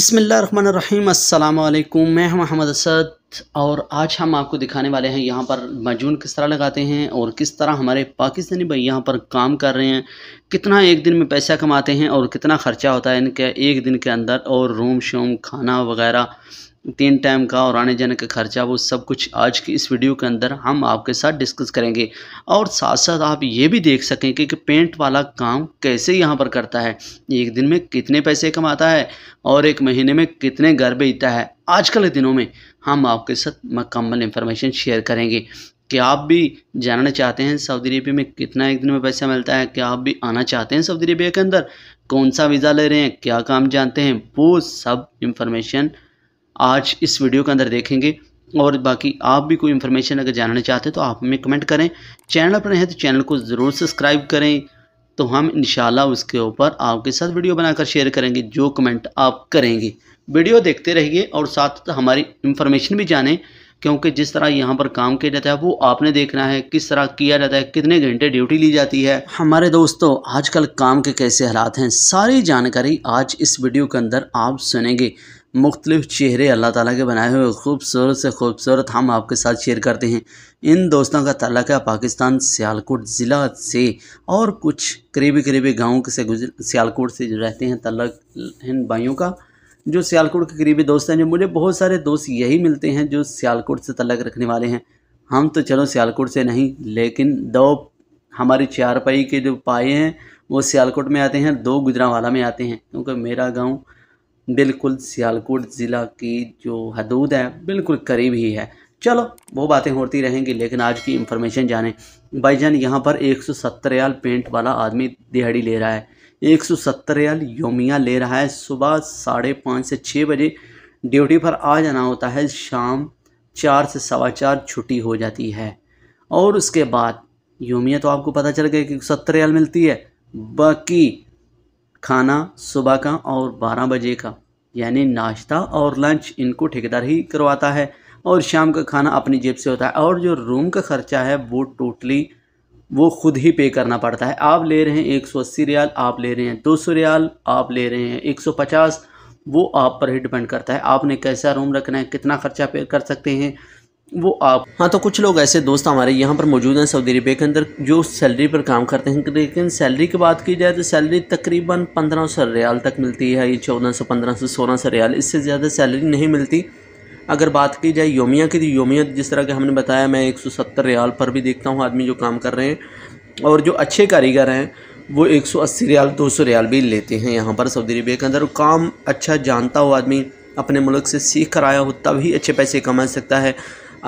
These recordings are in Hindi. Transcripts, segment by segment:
बसमीम् अल्लाम मैं महमद असद और आज हम आपको दिखाने वाले हैं यहाँ पर मजून किस तरह लगाते हैं और किस तरह हमारे पाकिस्तानी भाई यहाँ पर काम कर रहे हैं कितना एक दिन में पैसा कमाते हैं और कितना ख़र्चा होता है इनके एक दिन के अंदर और रूम शूम खाना वगैरह तीन टाइम का और आने जाने का खर्चा वो सब कुछ आज की इस वीडियो के अंदर हम आपके साथ डिस्कस करेंगे और साथ साथ आप ये भी देख सकेंगे कि, कि पेंट वाला काम कैसे यहाँ पर करता है एक दिन में कितने पैसे कमाता है और एक महीने में कितने घर बेचता है आजकल के दिनों में हम आपके साथ मकम्मल इन्फॉर्मेशन शेयर करेंगे कि आप भी जानना चाहते हैं सऊदी अरेबिया में कितना एक दिन में पैसा मिलता है क्या आप भी आना चाहते हैं सऊदी अरेबिया के अंदर कौन सा वीज़ा ले रहे हैं क्या काम जानते हैं वो सब इन्फॉर्मेशन आज इस वीडियो के अंदर देखेंगे और बाकी आप भी कोई इन्फॉर्मेशन अगर जानना चाहते हैं तो आप हमें कमेंट करें चैनल पर हैं तो चैनल को ज़रूर सब्सक्राइब करें तो हम इन उसके ऊपर आपके साथ वीडियो बनाकर शेयर करेंगे जो कमेंट आप करेंगे वीडियो देखते रहिए और साथ हमारी इन्फॉर्मेशन भी जानें क्योंकि जिस तरह यहाँ पर काम किया जाता है वो आपने देखना है किस तरह किया जाता है कितने घंटे ड्यूटी ली जाती है हमारे दोस्तों आजकल काम के कैसे हालात हैं सारी जानकारी आज इस वीडियो के अंदर आप सुनेंगे मुख्तलिफ चेहरे अल्लाह ताला के बनाए हुए खूबसूरत से खूबसूरत हम आपके साथ शेयर करते हैं इन दोस्तों का तलक़ है पाकिस्तान सियालकोट ज़िला से और कुछ करीबी करीबी गाँव से गुजर सियालकोट से रहते हैं तल्लक इन भाइयों का जो सियालकोट के करीबी दोस्त हैं जो मुझे बहुत सारे दोस्त यही मिलते हैं जो सियालकोट से तल्लक रखने वाले हैं हम तो चलो सियालकोट से नहीं लेकिन दो हमारी चारपाई के जो पाए हैं वो सियालकोट में आते हैं दो गुजरावाला में आते हैं क्योंकि मेरा गाँव बिल्कुल सियालकोट ज़िला की जो हदूद है बिल्कुल करीब ही है चलो वो बातें होती रहेंगी लेकिन आज की इन्फॉर्मेशन जाने भाई जान यहाँ पर एक सौ सत्तर पेंट वाला आदमी दिहाड़ी ले रहा है एक सौ सत्तर योमिया ले रहा है सुबह साढ़े पाँच से छः बजे ड्यूटी पर आ जाना होता है शाम चार से सवा चार छुट्टी हो जाती है और उसके बाद योमिया तो आपको पता चल गया कि सत्तर मिलती है बाकी खाना सुबह का और 12 बजे का यानी नाश्ता और लंच इनको ठेकेदार ही करवाता है और शाम का खाना अपनी जेब से होता है और जो रूम का ख़र्चा है वो टोटली वो खुद ही पे करना पड़ता है आप ले रहे हैं एक सौ अस्सी रियाल आप ले रहे हैं दो सौ रियाल आप ले रहे हैं एक सौ पचास वो आप पर ही डिपेंड करता है आपने कैसा रूम रखना है कितना ख़र्चा पे कर सकते हैं वो आप हाँ तो कुछ लोग ऐसे दोस्त हमारे यहाँ पर मौजूद हैं सऊदी अरबिया के अंदर जो सैलरी पर काम करते हैं लेकिन सैलरी की बात की जाए तो सैलरी तकरीबन पंद्रह सौ रियाल तक मिलती है ये चौदह सौ पंद्रह सौ सोलह सौ रियाल इससे ज़्यादा सैलरी नहीं मिलती अगर बात की जाए योमिया की तो योमिया जिस तरह के हमने बताया मैं एक सौ सत्तर रियाल पर भी देखता हूँ आदमी जो काम कर रहे हैं और जो अच्छे कारीगर हैं वो एक सौ अस्सी रियाल दो सौ रियाल भी लेते हैं यहाँ पर सऊदी अरबिया के अंदर काम अच्छा जानता हो आदमी अपने मुल्क से सीख कर आया हो तभी अच्छे पैसे कमा सकता है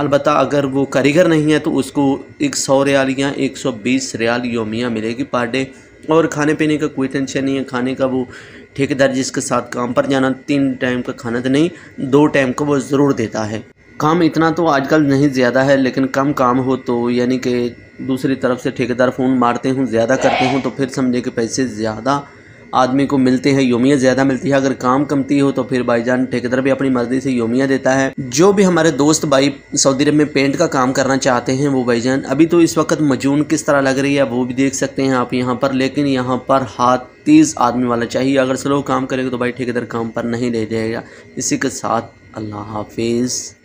अलबत् अगर वो कारीगर नहीं है तो उसको एक सौ रियाल या एक सौ बीस रियाल योमिया मिलेगी पर डे और खाने पीने का कोई टेंशन नहीं है खाने का वो ठेकेदार जिसके साथ काम पर जाना तीन टाइम का खाना तो नहीं दो टाइम का वो ज़रूर देता है काम इतना तो आजकल नहीं ज़्यादा है लेकिन कम काम हो तो यानी कि दूसरी तरफ से ठेकेदार फ़ोन मारते हों ज़्यादा करते हों तो फिर समझे कि पैसे ज़्यादा आदमी को मिलते हैं योमिया ज़्यादा मिलती है अगर काम कमती हो तो फिर भाईजान ठेकेदार भी अपनी मर्जी से योमिया देता है जो भी हमारे दोस्त भाई सऊदी अरब में पेंट का काम करना चाहते हैं वो भाईजान अभी तो इस वक्त मजून किस तरह लग रही है वो भी देख सकते हैं आप यहाँ पर लेकिन यहाँ पर हाथ तीस आदमी वाला चाहिए अगर स्लो काम करेगा तो भाई ठेकेदार काम पर नहीं ले जाएगा इसी के साथ अल्लाह हाफिज़